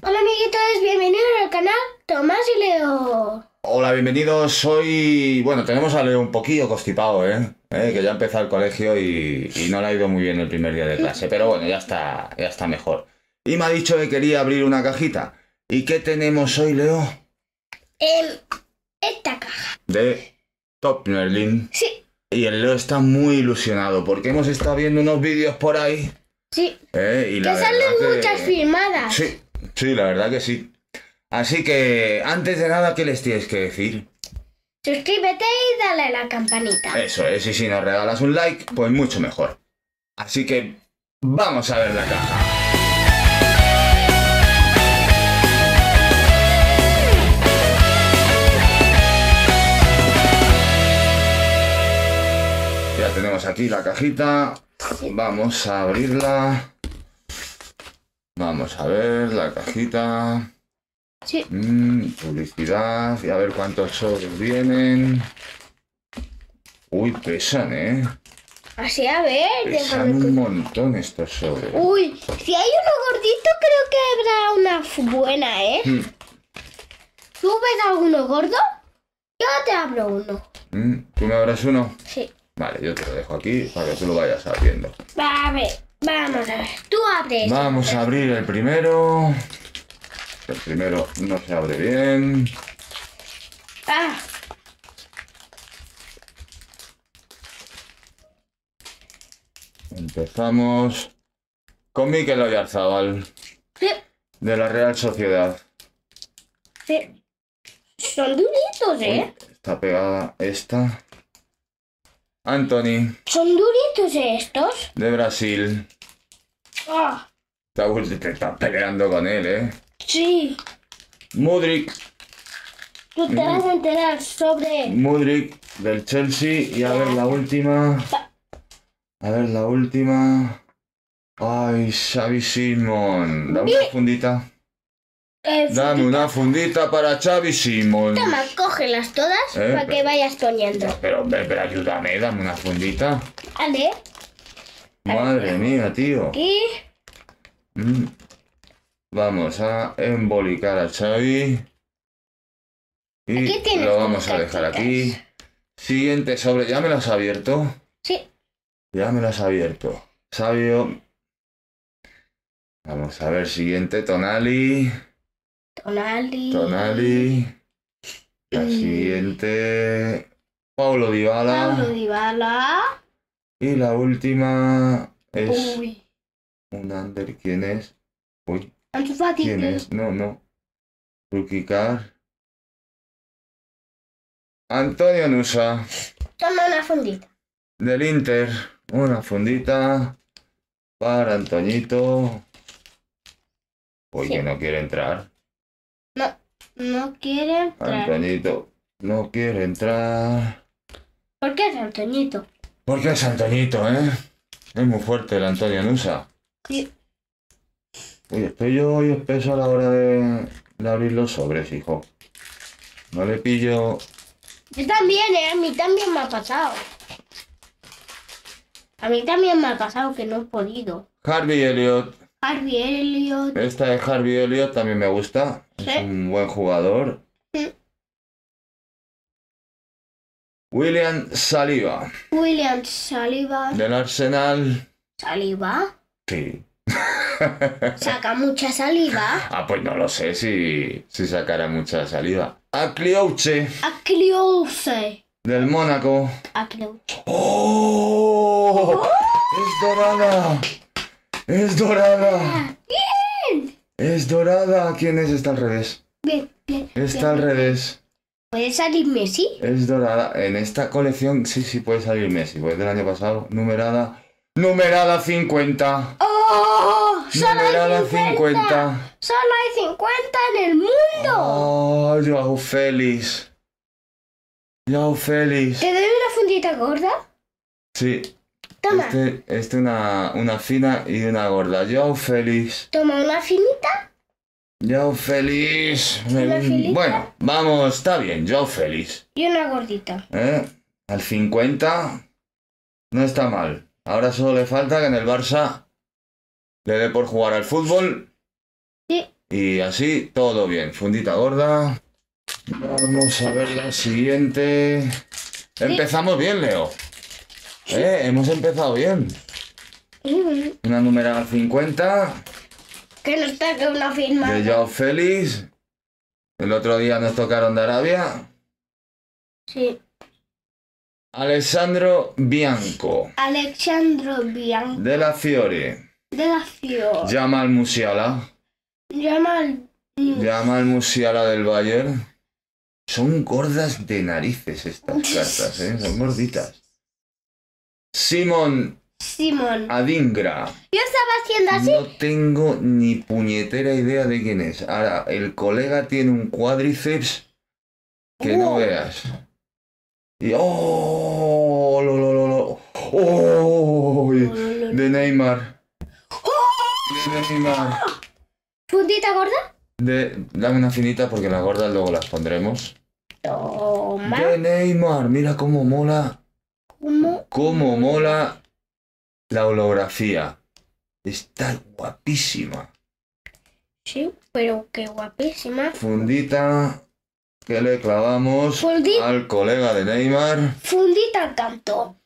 Hola amiguitos, bienvenidos al canal Tomás y Leo. Hola, bienvenidos. hoy... Bueno, tenemos a Leo un poquillo constipado, ¿eh? eh que ya empezó el colegio y, no le ha ido muy bien el primer día de clase. Pero bueno, ya está, ya está mejor. Y me ha dicho que quería abrir una cajita. ¿Y qué tenemos hoy, Leo? El esta caja. De Top Merlin. Sí. Y el Leo está muy ilusionado porque hemos estado viendo unos vídeos por ahí. Sí. ¿eh? que salen muchas filmadas. Sí. Sí, la verdad que sí. Así que, antes de nada, ¿qué les tienes que decir? Suscríbete y dale la campanita. Eso es, y si nos regalas un like, pues mucho mejor. Así que, vamos a ver la caja. ya tenemos aquí la cajita. Vamos a abrirla. Vamos a ver la cajita. Sí. Mm, publicidad. Y a ver cuántos sobres vienen. Uy, pesan, ¿eh? Así, a ver. Pesan un montón estos sobres. Uy, si hay uno gordito, creo que habrá una buena, ¿eh? Mm. ¿Tú ves alguno gordo? Yo te abro uno. Mm, ¿Tú me abras uno? Sí. Vale, yo te lo dejo aquí para que tú lo vayas abriendo. Vale Vamos a ver, tú abres. Vamos a abrir el primero. El primero no se abre bien. Ah. Empezamos con Miquel Oyarzábal. Sí. De la Real Sociedad. Sí. Son duritos, ¿eh? está pegada esta. Anthony. ¿Son duritos estos? De Brasil. Ah. Te, estás peleando con él, ¿eh? Sí. Mudrik. Tú te vas a enterar sobre... Mudrik del Chelsea. Y a ver la última. A ver la última. Ay, Xavi Simon. Dame una fundita. Dame una fundita para Xavi Simón. Toma, cógelas todas eh, para que vayas poniendo. pero, pero ayúdame, dame una fundita. Ande. Madre mía, tío. Aquí. Mm. Vamos a embolicar a Xavi. Y lo vamos a dejar aquí. Siguiente sobre. ¿Ya me lo has abierto? Sí. Ya me lo has abierto. Sabio. Vamos a ver, siguiente, Tonali. Tonali. Tonali. Eh, la siguiente. Paulo Dybala. Pablo Dybala. Y la última es. Uy. Un under. ¿Quién es? Uy. ¿Quién es? No, no. Car Antonio Nusa. Toma una fundita. Del Inter. Una fundita. Para Antoñito. uy, no quiere entrar. No, no quiere entrar. no quiere entrar. ¿Por qué es Antoñito? Porque es Antoñito, ¿eh? Es muy fuerte la Antonio Nusa. Sí. Oye, estoy yo hoy espeso a la hora de, de, abrir los sobres, hijo. No le pillo... Yo también, ¿eh? A mí también me ha pasado. A mí también me ha pasado que no he podido. Harvey Elliot. Harvey Elliott. Esta de Harvey Elliott también me gusta. Es un buen jugador. William Saliba. William Saliba. Del Arsenal. ¿Saliva? Sí. ¿Saca mucha saliva? Ah, pues no lo sé si, si sacará mucha saliva. Acliouche. Acliouche. Del Mónaco. Acliouche. ¡Oh! ¡Oh! ¡Es ¡Es dorada! ¡Bien! ¡Es dorada! ¿Quién es? Está al revés. Bien, bien. Está al revés. ¿Puede salir Messi? Es dorada. En esta colección sí, sí puede salir Messi. Pues del año pasado. Numerada. Numerada 50. ¡Oh! Solo numerada hay 50. Solo hay 50 en el mundo. ¡Oh, Joao Félix! Joao Félix. ¿Te doy una fundita gorda? Sí. Toma. Este, este una, una fina y una gorda. Yo feliz. Toma una finita. Yo feliz. Bueno, vamos, está bien, yo feliz. Y una gordita. ¿Eh? Al 50 no está mal. Ahora solo le falta que en el Barça le dé por jugar al fútbol. Sí. Y así todo bien. Fundita gorda. Vamos a ver la siguiente. Empezamos bien, Leo. Eh, hemos empezado bien. Una número 50. Que nos toca una firma. De Joao Félix. El otro día nos tocaron de Arabia. Sí. Alessandro Bianco. Alessandro Bianco. De la Fiore. De la Fiore. Llama al Musiala. Llama al... Llama al Musiala del Bayern. Son gordas de narices estas cartas, ¿eh? Son gorditas. Simón Simon. Adingra. Yo estaba haciendo así. No tengo ni puñetera idea de quién es. Ahora, el colega tiene un cuádriceps que no veas. Y oh, de Neymar. De Neymar. ¿Fundita gorda? De, dame una finita porque las gordas luego las pondremos. De Neymar, mira cómo mola cómo mola la holografía. Está guapísima. Sí, pero qué guapísima. Fundita que le clavamos al colega de Neymar. Fundita canto.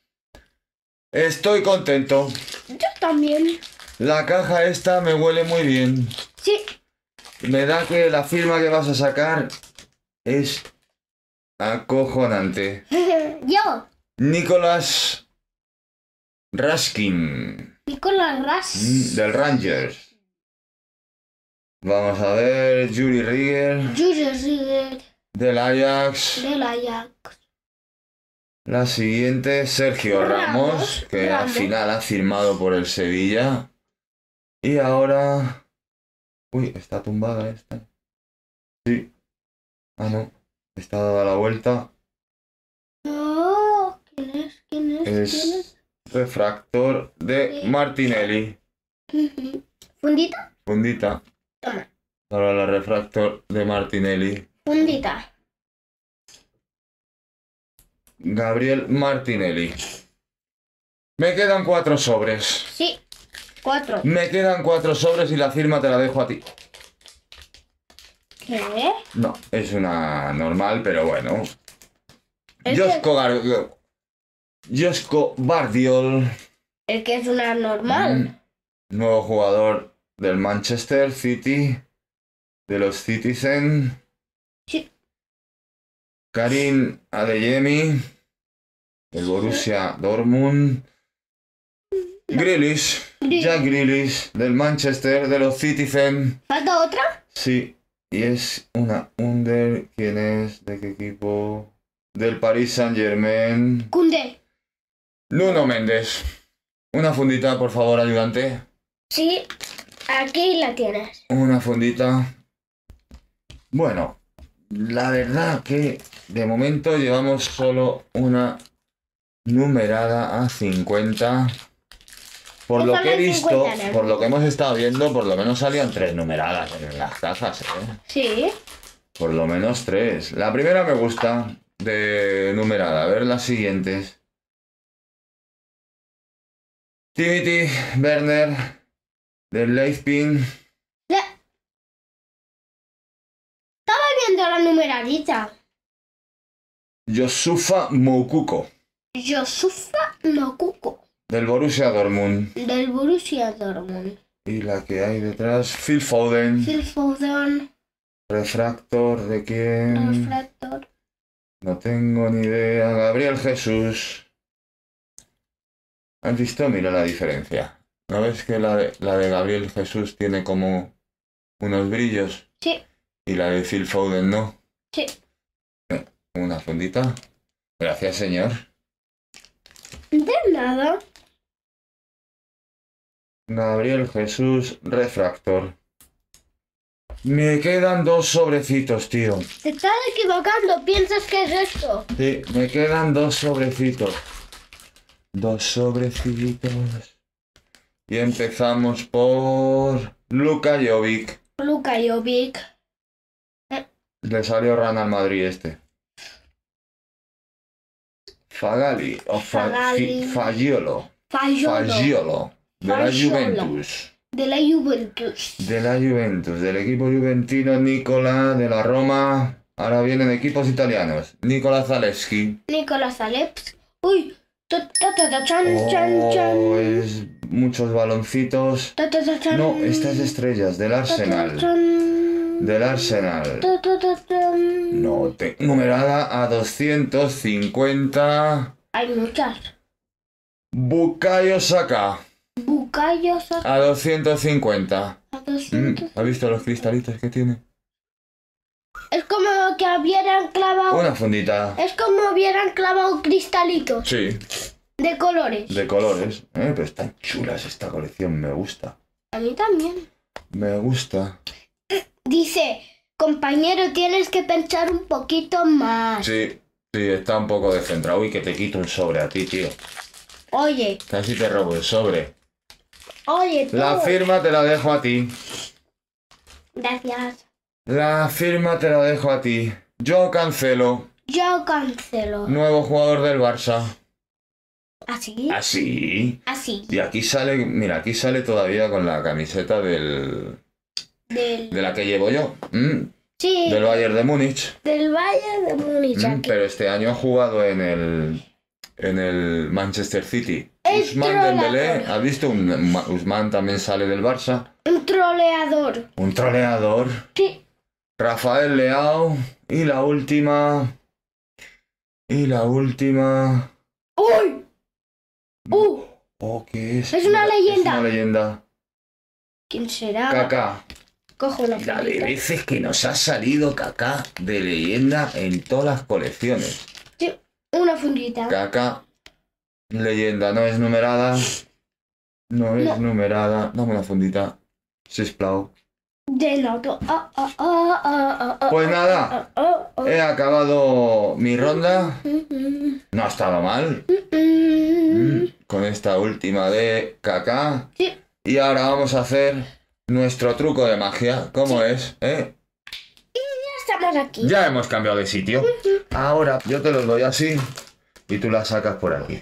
Estoy contento. Yo también. La caja esta me huele muy bien. Sí. Me da que la firma que vas a sacar es acojonante. Yo. Nicolás Raskin. Nicholas Raskin. Mm, del Rangers. Vamos a ver, Julie Rieger. Julie Rieger. Del Ajax. Del Ajax. La siguiente, Sergio Ramos, que al final ha firmado por el Sevilla. Y ahora... Uy, está tumbada esta. Sí. Ah, no. Está dada la vuelta. refractor de Martinelli. ¿Fundita? Fundita. para la refractor de Martinelli. Fundita. Gabriel Martinelli. Me quedan cuatro sobres. Sí, cuatro. Me quedan cuatro sobres y la firma te la dejo a ti. ¿Qué? No, es una normal, pero bueno. Yo cogar Josco Bardiol. El que es una normal. Mm, nuevo jugador del Manchester City. De los Citizen. Sí. Karim Adeyemi. El Borussia Dortmund. Grillis Jack Grillis del Manchester, de los Citizen. ¿Falta otra? Sí, y es una Under, ¿quién es? ¿De qué equipo? Del Paris Saint Germain. Kunde. Luno Méndez, una fundita, por favor, ayudante. Sí, aquí la tienes. Una fundita. Bueno, la verdad que de momento llevamos solo una numerada a 50. Por lo que he visto, por lo que hemos estado viendo, por lo menos salían tres numeradas en las cajas, ¿eh? Sí. Por lo menos tres. La primera me gusta de numerada. A ver las siguientes. Timothy Werner, del Leipzig. Estaba viendo la numeradita Yosufa Mokuko. Yosufa Mokuko. Del Borussia Dortmund. Del Borussia Dortmund. Y la que hay detrás, Phil Foden. Phil Foden. Refractor de quién? Refractor. No tengo ni idea. Gabriel Jesús. ¿Has visto? Mira la diferencia. ¿No ves que la de, la de Gabriel Jesús tiene como unos brillos? Sí. Y la de Phil Foden no. Sí. Una fundita. Gracias, señor. De nada. Gabriel Jesús Refractor. Me quedan dos sobrecitos, tío. Te estás equivocando, piensas que es esto. Sí, me quedan dos sobrecitos. Dos sobrecitos. Y empezamos por Luka Jovic. Luka Jovic. Le salió rana al Madrid este. Fagali o Fagiolo. Fagiolo. De la Juventus. De la Juventus. De la Juventus. Del equipo juventino Nicola de la Roma. Ahora vienen equipos italianos. Nicola Zalewski. Nicola Zalewski. Uy, Oh, muchos baloncitos. No, estas estrellas del Arsenal. Del Arsenal. No, numerada a 250. Hay muchas. Bukayo Saka. Bukayo Saka. A 250. Mm, ha ¿Has visto los cristalitos que tiene? Es como que hubieran clavado. Una fundita. Es como hubieran clavado cristalitos. Sí. De colores. De colores. Eh, pero están chulas esta colección, me gusta. A mí también. Me gusta. Dice, compañero, tienes que pensar un poquito más. Sí, sí, está un poco descentrado. Uy, que te quito el sobre a ti, tío. Oye. Casi te robo el sobre. Oye, tú. La firma te la dejo a ti. Gracias. La firma te la dejo a ti. Yo cancelo. Yo cancelo. Nuevo jugador del Barça. ¿Así? ¿Ah, Así. ¿Ah, Así. ¿Ah, y aquí sale, mira, aquí sale todavía con la camiseta del. del... De la que llevo yo. Mm. Sí. Del Bayern de Múnich. Del Bayern de Múnich. Mm, pero este año ha jugado en el. En el Manchester City. El Usman ¿has visto? Usman también sale del Barça. Un troleador. Un troleador. Sí. Rafael Leao. Y la última. Y la última. ¡Uy! ¡Uh! Oh, ¿qué es? Es una leyenda. Es una leyenda. ¿Quién será? Caca. Cojo la La de veces que nos ha salido Caca de leyenda en todas las colecciones. Sí, una fundita. Caca. Leyenda, no es numerada. No es numerada. Dame una fundita. Sisplau pues nada, he acabado mi ronda. No ha estado mal. Mm, con esta última de caca. Y ahora vamos a hacer nuestro truco de magia. ¿Cómo es? Eh? Y ya estamos aquí. Ya hemos cambiado de sitio. Ahora yo te los doy así y tú las sacas por aquí.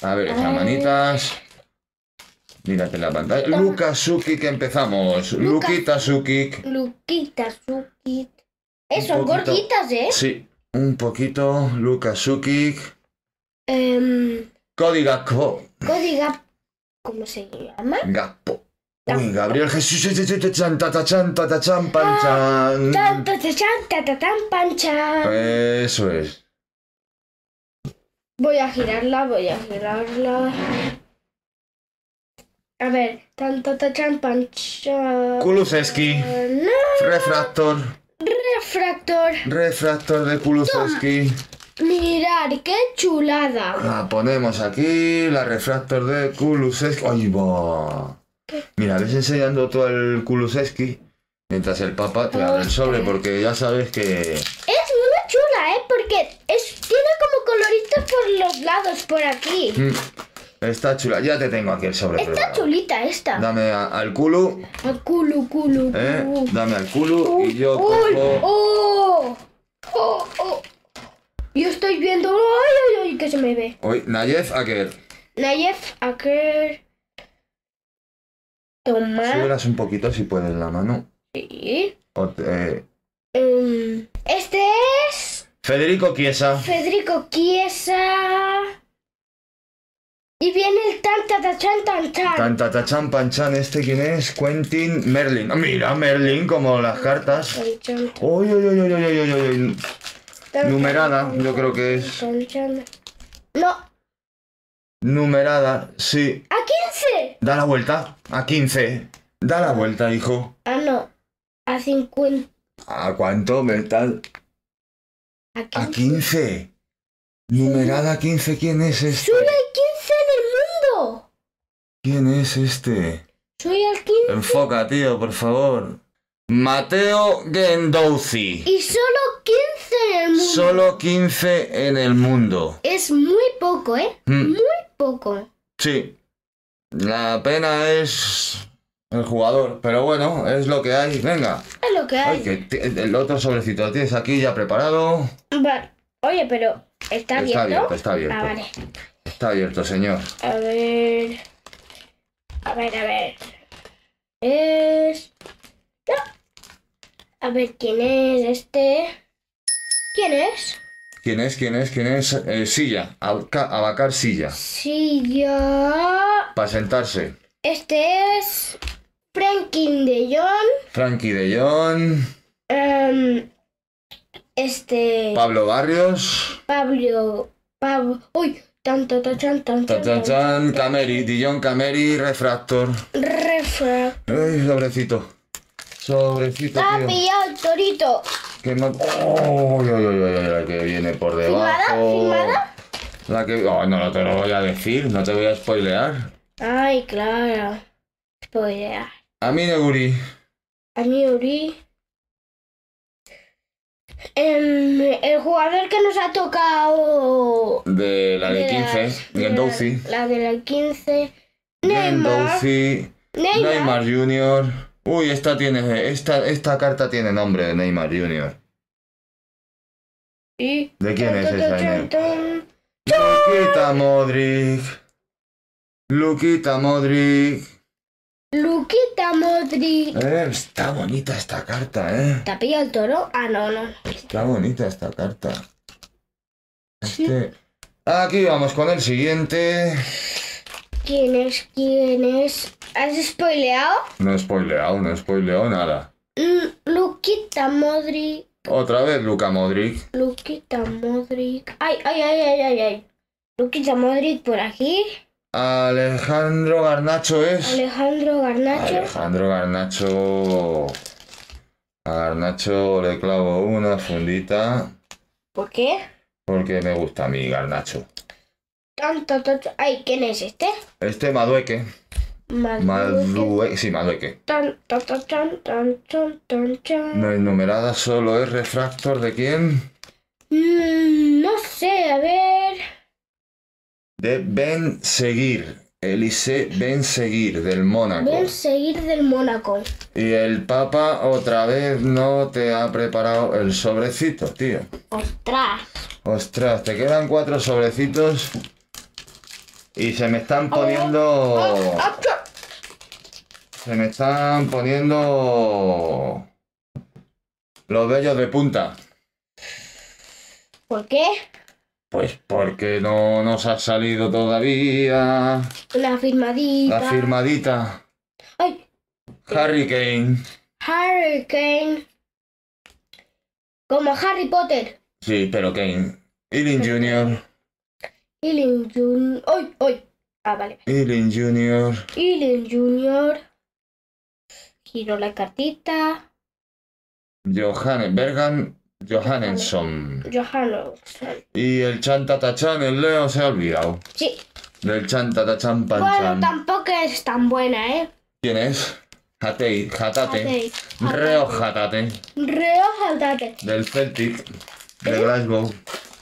A ver, las manitas. Mírate la pantalla. Luca que empezamos. Luca, Luquita Eh, son gorditas, ¿eh? Sí, un poquito. Luca Sukic. Eh, Cody Gakpo. Cody ¿Cómo se llama? Gakpo. Uy, Gabriel Jesús, chan, tachan, tachan, Chan, tatachan, panchan. Ah, Eso es. Voy a girarla, voy a girarla. A ver, tanto tachan pancho. Kulusevski. Eh, no. Refractor. Refractor. Refractor de Kulusevski. Mirar, qué chulada. La ah, ponemos aquí, la refractor de Kulusevski. ¡Ay, va! Mira, ves enseñando todo el Kulusevski mientras el papá te abre el sobre, porque ya sabes que. Es muy chula, ¿eh? Porque es, tiene como coloritos por los lados, por aquí. Mm. Está chula, ya te tengo aquí el sobre. Está chulita esta. Dame al culo. Al culo, culo. ¿Eh? Dame al culo y yo cojo... oh, oh, oh. Yo estoy viendo. ¡Ay, ay, ay! Que se me ve. Hoy, Nayef Aker. Nayef Aker. Toma. Súbelas un poquito si puedes la mano. Sí. O te... Eh. Um, este es. Federico Chiesa. Federico Chiesa. Y viene el tan tatachan tan chan. Tan tatachan panchan, ¿este quién es? Quentin Merlin. Mira, Merlin, como las cartas. Uy, uy, uy, uy, uy, uy, Numerada, yo creo que es. No. Numerada, sí. ¡A 15! Da la vuelta, a 15. Da la vuelta, hijo. Ah, no. A 50. ¿A cuánto me A 15. A 15. Numerada 15, ¿quién es este? ¿Quién es este? Soy el 15. Enfoca, tío, por favor. Mateo Gendouzi. Y solo 15 en el mundo. Solo 15 en el mundo. Es muy poco, ¿eh? Mm. Muy poco. Sí. La pena es el jugador, pero bueno, es lo que hay. Venga. Es lo que hay. el otro sobrecito tienes aquí ya preparado. Vale. Oye, pero ¿está abierto? Está abierto, está abierto. Ah, vale. Está abierto, señor. A ver. A ver, a ver. Es... A ver, ¿quién es este? ¿Quién es? ¿Quién es? ¿Quién es? ¿Quién es? Eh, silla. abacar silla. Silla. Para sentarse. Este es Frankie de John. Frankie em, de John. este. Pablo Barrios. Pablo. Pablo. Uy, Tan, Cameri, Dijon, Cameri, refractor. Refractor. Ay, sobrecito. Sobrecito. Ha pillado el torito. Que ¡Oh! uy, uy! la que viene por debajo. La que. Oh, no, no te lo voy a decir, no te voy a spoilear. Ay, claro. Spoilear. A mí, Neguri. A mí, Uri. Em, el jugador que nos ha tocado. De la de, 15, Gendouzi. La, la, de 15. Neymar. Neymar. Junior. Uy, esta, tiene, esta, esta carta tiene nombre de Neymar Junior. ¿De quién es esa? Luquita Modric. Luquita Modric. Luquita Modric. está bonita esta carta, ¿eh? ¿Te pillado el toro? Ah, no, no. Está bonita esta carta. Este... Aquí vamos con el siguiente. ¿Quién es? ¿Quién es? ¿Has spoileado? No he spoileado, no he spoileado nada. Luquita Modric. Otra vez Luca Modric. Luquita Modric. Ay, ay, ay, ay, ay, ay. Luquita Modric por aquí. Alejandro Garnacho es. Alejandro Garnacho. Alejandro Garnacho. A Garnacho le clavo una fundita. ¿Por qué? Porque me gusta a mí Garnacho. Ay, ¿quién es este? Este Madueque. Madueque. Madueque. Sí, Madueque. no enumerada solo es refractor de quién? Mm, no sé, a ver de Ben Seguir. Elise Ben Seguir del Mónaco. Ben Seguir del Mónaco. Y el Papa otra vez no te ha preparado el sobrecito, tío. Ostras. Ostras, te quedan cuatro sobrecitos y se me están poniendo... Se me están poniendo los vellos de punta. ¿Por qué? Pues porque no nos ha salido todavía. La firmadita. La firmadita. Ay. Harry Kane Como Harry Potter. Sí, pero Kane. Ealing Jr. Ealing Jr. ¡Ay, ay! Ah, vale. Ealing Jr. Ealing Jr. Giro la cartita. Johannes Bergan Johannesson. Johannesson. Y el Chan el Leo se ha olvidado. Sí. Del Chan Tatachan Bueno, tampoco es tan buena, ¿eh? ¿Quién es? Hatei, Hatate. Reo Hatate. Reo Hatate. Del Celtic, de ¿Eh? Glasgow.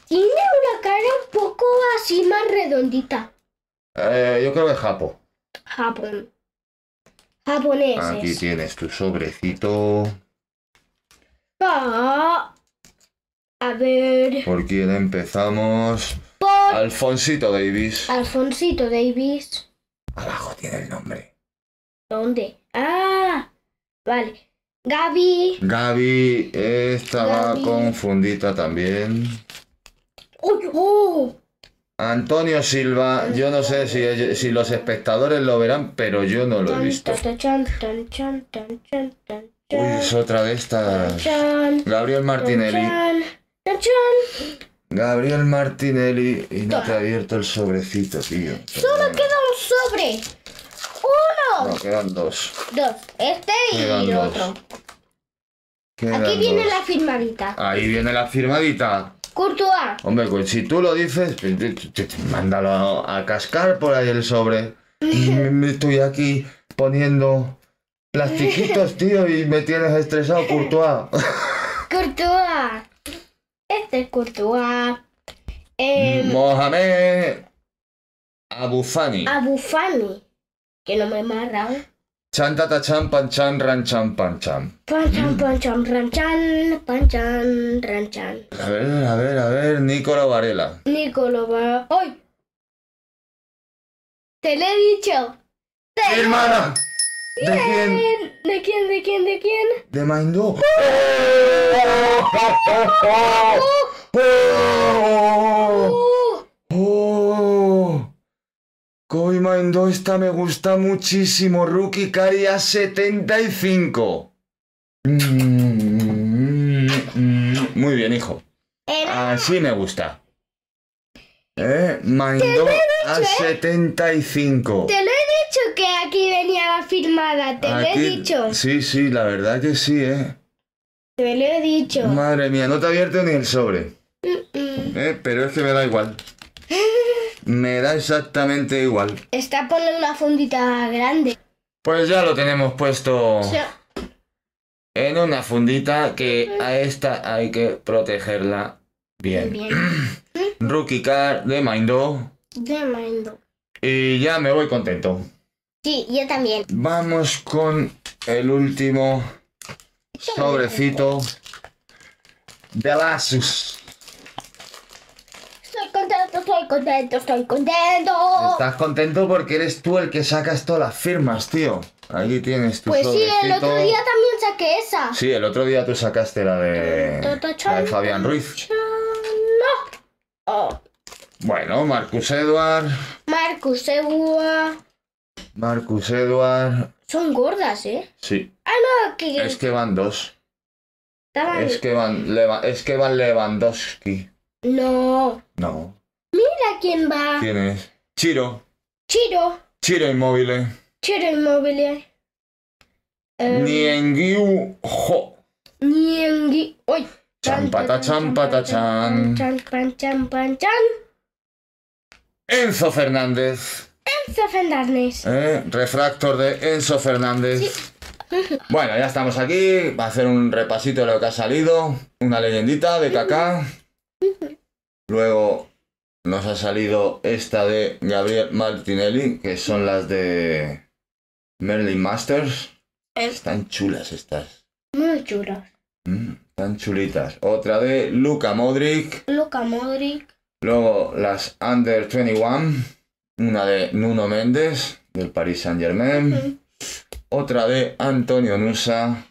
Tiene una cara un poco así más redondita. Eh, yo creo que es Japo. Japón. Japonés. Aquí tienes tu sobrecito. A ver. ¿Por quién empezamos? Por. Alfonsito Davis. Alfonsito Davis. Abajo tiene el nombre. ¿Dónde? ¡Ah! Vale. Gaby. Gaby estaba confundita confundida también. ¡Uy! oh. Antonio Silva, yo no sé si, si, los espectadores lo verán, pero yo no lo he visto. Uy, es otra de estas. Gabriel Martinelli. Gabriel Martinelli y no te ha ah. abierto el sobrecito, tío. Solo queda un sobre. Uno. No, quedan dos. Dos. Este y el otro. Aquí viene la firmadita. Ahí viene la firmadita. Courtois. Hombre, pues si tú lo dices, mándalo a cascar por ahí el sobre. Me estoy aquí poniendo plastiquitos, tío, y me tienes estresado, Courtois. Courtois de este Courtois. Eh, Mohamed Abufani. Abufani. Que no me he Chan tata chan panchan chan ran chan pan chan. Pan chan mm. chan A ver, a ver, a ver, Nicola Varela. Nicola Varela. Te lo he dicho. ¿De quién? ¿De quién? ¿De quién? ¿De quién? oh, oh. ¡Oh! Koi Mindo esta me gusta muchísimo. Rookie Caria 75. Mm, mm, mm, Muy bien, hijo. Así me gusta. Eh, Mindo a 75. ¿eh? Venía venía firmada, te lo he dicho. Sí, sí, la verdad que sí, ¿eh? Te lo he dicho. Madre mía, no te abierto ni el sobre. ¿Eh? Pero es que me da igual. me da exactamente igual. Está poniendo una fundita grande. Pues ya lo tenemos puesto en una fundita que a esta hay que protegerla bien. Rookie car de Mindo. De Mindo. Y ya me voy contento. Sí, yo también. Vamos con el último sobrecito de Asus. Estoy contento, estoy contento, estoy contento. Estás contento porque eres tú el que sacas todas las firmas, tío. Ahí tienes tu Pues sí, el otro día también saqué esa. Sí, el otro día tú sacaste la de, Fabián Ruiz. No. Oh. Bueno, Marcus Edward. Marcus Eduard. Marcus Edward. Son gordas, ¿eh? Sí. Ah, no, que. Es que van dos. Estaban... Es que van, es que van Lewandowski. No. No. Mira quién va. ¿Quién es? Chiro. Chiro. Chiro Inmóvil. Chiro Inmóvil. Um... jo. Ho. ¡Uy! Champata, champata, chan. Champan, pan, chan. Enzo Fernández. Enzo Fernández. Eh, refractor de Enzo Fernández. Bueno, ya estamos aquí. Va a hacer un repasito de lo que ha salido. Una leyendita de Kaká. Luego nos ha salido esta de Gabriel Martinelli, que son las de Merlin Masters. Están chulas estas. Muy chulas. Mm, están chulitas. Otra de Luca Modric. Luca Modric. Luego las Under 21. Una de Nuno Méndez, del Paris Saint Germain. Otra de Antonio Nusa.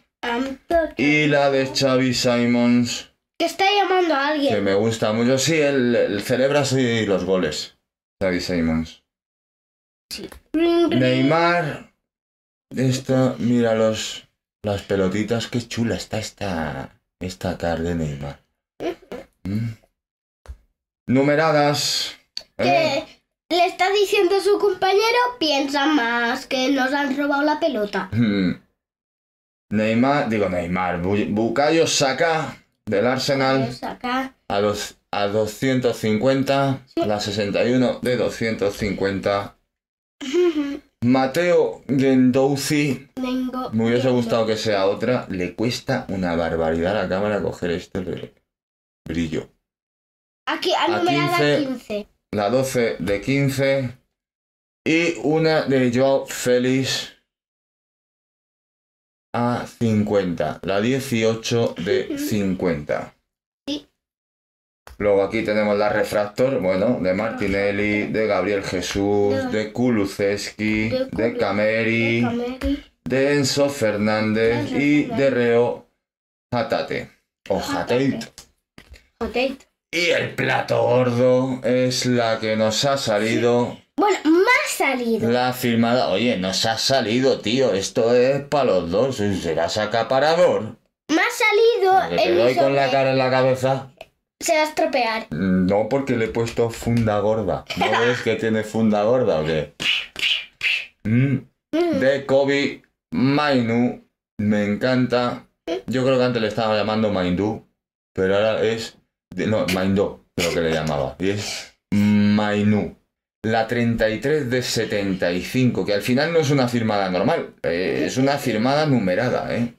Y la de Xavi Simons. Que está llamando a alguien. Que me gusta mucho. Sí, el celebra los goles. Xavi Simons. Neymar. Esta, mira los, las pelotitas. Qué chula está esta, esta tarde, Neymar. Mm. Numeradas. ¿eh? Le está diciendo a su compañero, piensa más, que nos han robado la pelota. Mm. Neymar, digo Neymar, Bucayo saca del Arsenal a los a 250, a la 61 de 250. Mateo Gendouzi, me hubiese gustado que sea otra, le cuesta una barbaridad a la cámara coger este brillo. Aquí, a, a 15 la 12 de 15 y una de Joao Félix a 50, la 18 de 50. Luego aquí tenemos la refractor, bueno, de ah. Martinelli, de Gabriel Jesús, de Kulusevski, de Cameri, de Enzo Fernández y de Reo Hatate. O Hatate. Y el plato gordo es la que nos ha salido. Bueno, más ha salido. La firmada. Oye, nos ha salido, tío. Esto es para los dos. Serás acaparador. Más ha salido. ¿Te doy con la cara en la cabeza? Se va a estropear. No, porque le he puesto funda gorda. ¿No ves que tiene funda gorda o qué? Mm. Mm. De Kobe Mainu. Me encanta. Mm. Yo creo que antes le estaba llamando Mindu, Pero ahora es no, Maindo, creo que le llamaba, y es Mainu. La 33 de 75, que al final no es una firmada normal, eh, es una firmada numerada, ¿eh?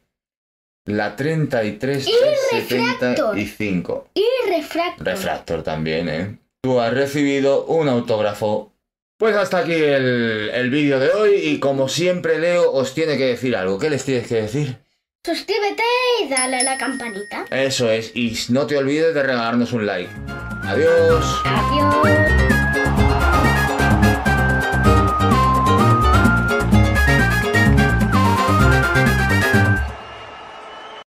La 33 de 75. Y refractor. Refractor también, ¿eh? Tú has recibido un autógrafo pues hasta aquí el, el vídeo de hoy y como siempre Leo os tiene que decir algo. ¿Qué les tienes que decir? Suscríbete y dale a la campanita. Eso es, y no te olvides de regalarnos un like. Adiós. Adiós.